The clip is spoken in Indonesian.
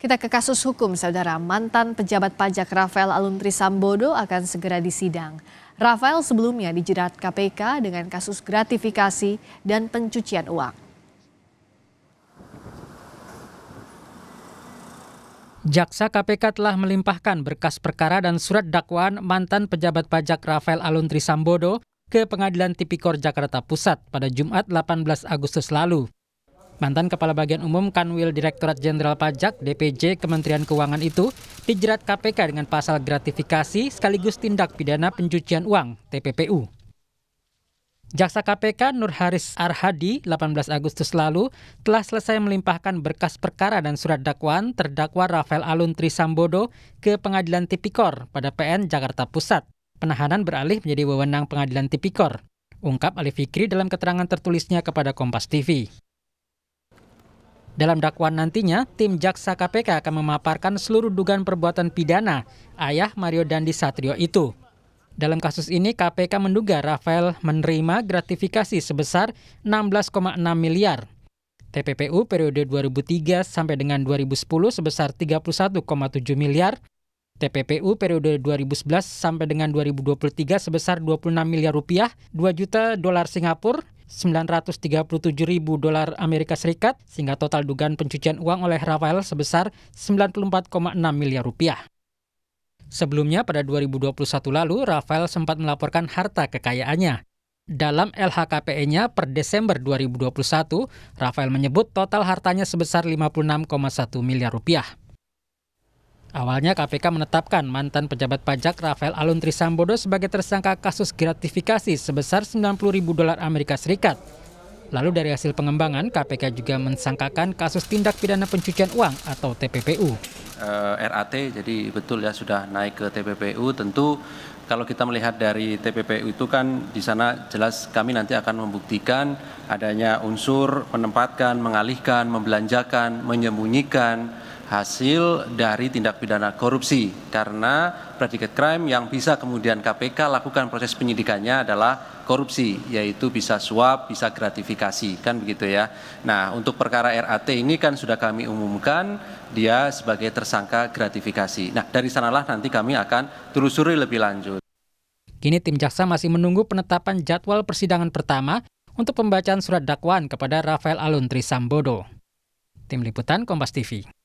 Kita ke kasus hukum, saudara. Mantan pejabat pajak Rafael Aluntri Sambodo akan segera disidang. Rafael sebelumnya dijerat KPK dengan kasus gratifikasi dan pencucian uang. Jaksa KPK telah melimpahkan berkas perkara dan surat dakwaan mantan pejabat pajak Rafael Aluntri Sambodo ke Pengadilan Tipikor Jakarta Pusat pada Jumat 18 Agustus lalu. Mantan Kepala Bagian Umum Kanwil Direktorat Jenderal Pajak DPJ Kementerian Keuangan itu dijerat KPK dengan pasal gratifikasi sekaligus tindak pidana pencucian uang TPPU. Jaksa KPK Nur Haris Arhadi 18 Agustus lalu telah selesai melimpahkan berkas perkara dan surat dakwaan terdakwa Rafael Alun Trisambodo ke Pengadilan Tipikor pada PN Jakarta Pusat. Penahanan beralih menjadi wewenang Pengadilan Tipikor, ungkap Ali Fikri dalam keterangan tertulisnya kepada Kompas TV. Dalam dakwaan nantinya, tim jaksa KPK akan memaparkan seluruh dugaan perbuatan pidana ayah Mario Dandi Satrio itu. Dalam kasus ini, KPK menduga Rafael menerima gratifikasi sebesar 16,6 miliar. TPPU periode 2003 sampai dengan 2010 sebesar 31,7 miliar, TPPU periode 2011 sampai dengan 2023 sebesar 26 miliar rupiah, 2 juta dolar Singapura, 937 ribu dolar Amerika Serikat sehingga total dugaan pencucian uang oleh Rafael sebesar 94,6 miliar rupiah. Sebelumnya pada 2021 lalu Rafael sempat melaporkan harta kekayaannya. Dalam LHKPE-nya per Desember 2021, Rafael menyebut total hartanya sebesar 56,1 miliar rupiah. Awalnya KPK menetapkan mantan pejabat pajak Rafael Alun Trisambodo sebagai tersangka kasus gratifikasi sebesar 90 ribu dolar Amerika Serikat. Lalu dari hasil pengembangan, KPK juga mensangkakan kasus tindak pidana pencucian uang atau TPPU. E, eh, RAT, jadi betul ya sudah naik ke TPPU. Tentu kalau kita melihat dari TPPU itu kan di sana jelas kami nanti akan membuktikan adanya unsur menempatkan, mengalihkan, membelanjakan, menyembunyikan, hasil dari tindak pidana korupsi karena predikat crime yang bisa kemudian KPK lakukan proses penyidikannya adalah korupsi yaitu bisa suap bisa gratifikasi kan begitu ya nah untuk perkara RAT ini kan sudah kami umumkan dia sebagai tersangka gratifikasi nah dari sanalah nanti kami akan telusuri lebih lanjut Kini tim jaksa masih menunggu penetapan jadwal persidangan pertama untuk pembacaan surat dakwaan kepada Rafael Aluntri Sambodo Tim Liputan Kompas TV.